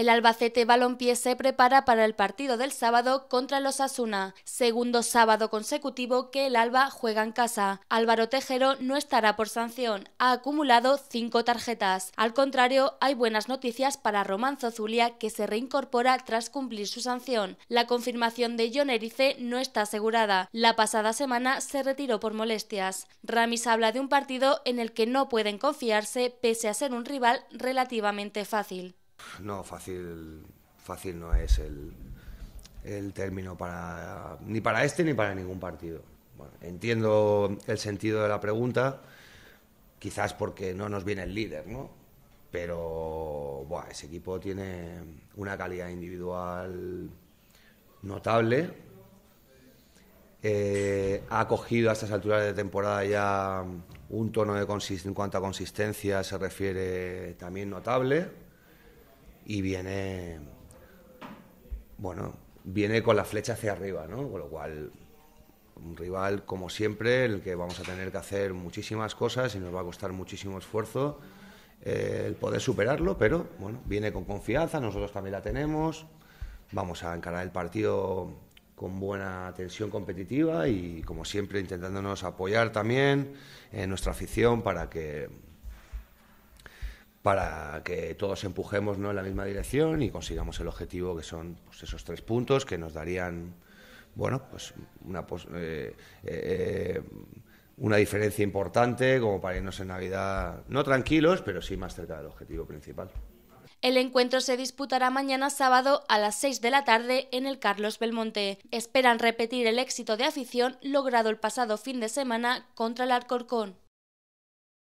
El Albacete Balompié se prepara para el partido del sábado contra los Asuna, segundo sábado consecutivo que el Alba juega en casa. Álvaro Tejero no estará por sanción, ha acumulado cinco tarjetas. Al contrario, hay buenas noticias para Romanzo Zulia que se reincorpora tras cumplir su sanción. La confirmación de John Erice no está asegurada. La pasada semana se retiró por molestias. Ramis habla de un partido en el que no pueden confiarse pese a ser un rival relativamente fácil. No, fácil, fácil no es el, término para ni para este ni para ningún partido. Bueno, entiendo el sentido de la pregunta, quizás porque no nos viene el líder, ¿no? Pero ese equipo tiene una calidad individual notable. Eh, ha cogido a estas alturas de temporada ya un tono de en cuanto a consistencia se refiere también notable y viene, bueno, viene con la flecha hacia arriba, ¿no? Con lo cual, un rival como siempre, el que vamos a tener que hacer muchísimas cosas y nos va a costar muchísimo esfuerzo eh, el poder superarlo, pero bueno, viene con confianza, nosotros también la tenemos, vamos a encarar el partido con buena tensión competitiva y como siempre intentándonos apoyar también en nuestra afición para que para que todos empujemos ¿no? en la misma dirección y consigamos el objetivo que son pues, esos tres puntos que nos darían bueno pues una eh, eh, una diferencia importante como para irnos en Navidad no tranquilos pero sí más cerca del objetivo principal. El encuentro se disputará mañana sábado a las 6 de la tarde en el Carlos Belmonte. Esperan repetir el éxito de afición logrado el pasado fin de semana contra el Alcorcón.